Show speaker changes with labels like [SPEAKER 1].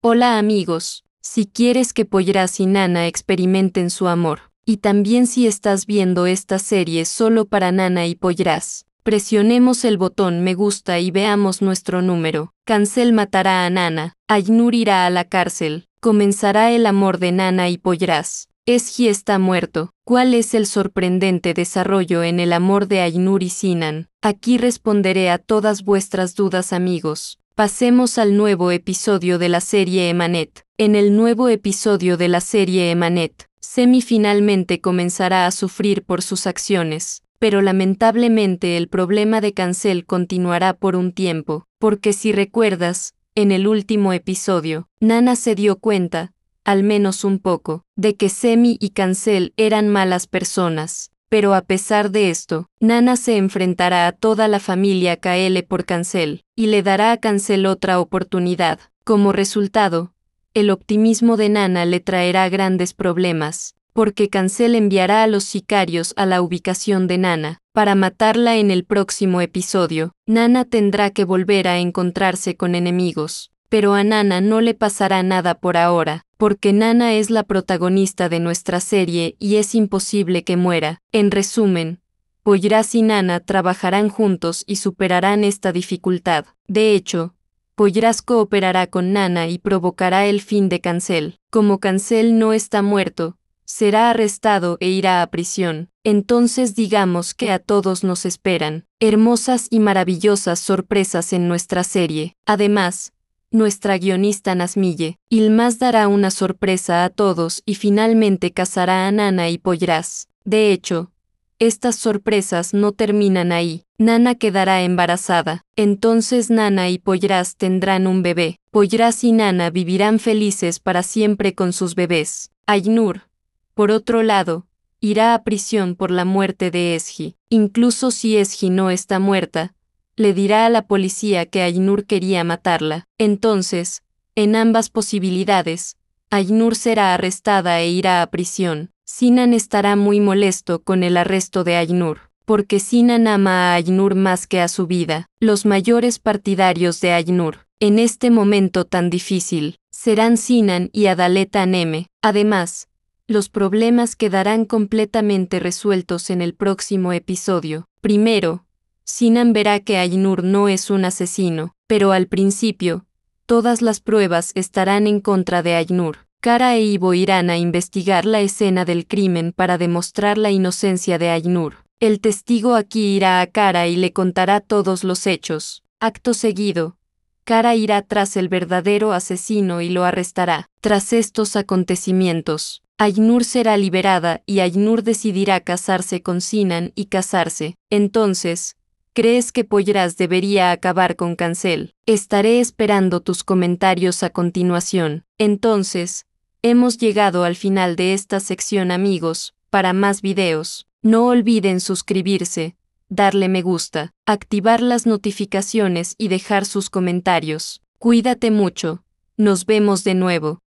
[SPEAKER 1] Hola amigos, si quieres que Poyraz y Nana experimenten su amor, y también si estás viendo esta serie solo para Nana y Poyraz, presionemos el botón me gusta y veamos nuestro número. Cancel matará a Nana, Aynur irá a la cárcel, comenzará el amor de Nana y Poyraz. Esgi está muerto. ¿Cuál es el sorprendente desarrollo en el amor de Aynur y Sinan? Aquí responderé a todas vuestras dudas amigos. Pasemos al nuevo episodio de la serie Emanet. En el nuevo episodio de la serie Emanet, Semi finalmente comenzará a sufrir por sus acciones, pero lamentablemente el problema de Cancel continuará por un tiempo, porque si recuerdas, en el último episodio, Nana se dio cuenta, al menos un poco, de que Semi y Cancel eran malas personas, pero a pesar de esto, Nana se enfrentará a toda la familia KL por Cancel, y le dará a Cancel otra oportunidad. Como resultado, el optimismo de Nana le traerá grandes problemas, porque Cancel enviará a los sicarios a la ubicación de Nana. Para matarla en el próximo episodio, Nana tendrá que volver a encontrarse con enemigos pero a Nana no le pasará nada por ahora, porque Nana es la protagonista de nuestra serie y es imposible que muera. En resumen, Poyraz y Nana trabajarán juntos y superarán esta dificultad. De hecho, Poyraz cooperará con Nana y provocará el fin de Cancel. Como Cancel no está muerto, será arrestado e irá a prisión. Entonces digamos que a todos nos esperan hermosas y maravillosas sorpresas en nuestra serie. Además, nuestra guionista Nasmille. Ilmaz dará una sorpresa a todos y finalmente casará a Nana y Poyraz. De hecho, estas sorpresas no terminan ahí. Nana quedará embarazada. Entonces Nana y Poyraz tendrán un bebé. Poyraz y Nana vivirán felices para siempre con sus bebés. Aynur, por otro lado, irá a prisión por la muerte de Esgi. Incluso si Esgi no está muerta, le dirá a la policía que Ainur quería matarla. Entonces, en ambas posibilidades, Ainur será arrestada e irá a prisión. Sinan estará muy molesto con el arresto de Ainur, porque Sinan ama a Ainur más que a su vida. Los mayores partidarios de Ainur, en este momento tan difícil, serán Sinan y Adaleta Neme. Además, los problemas quedarán completamente resueltos en el próximo episodio. Primero, Sinan verá que Ainur no es un asesino, pero al principio, todas las pruebas estarán en contra de Ainur. Kara e Ivo irán a investigar la escena del crimen para demostrar la inocencia de Ainur. El testigo aquí irá a Kara y le contará todos los hechos. Acto seguido, Kara irá tras el verdadero asesino y lo arrestará. Tras estos acontecimientos, Aynur será liberada y Ainur decidirá casarse con Sinan y casarse. Entonces, ¿Crees que Poyraz debería acabar con Cancel? Estaré esperando tus comentarios a continuación. Entonces, hemos llegado al final de esta sección amigos, para más videos, no olviden suscribirse, darle me gusta, activar las notificaciones y dejar sus comentarios. Cuídate mucho. Nos vemos de nuevo.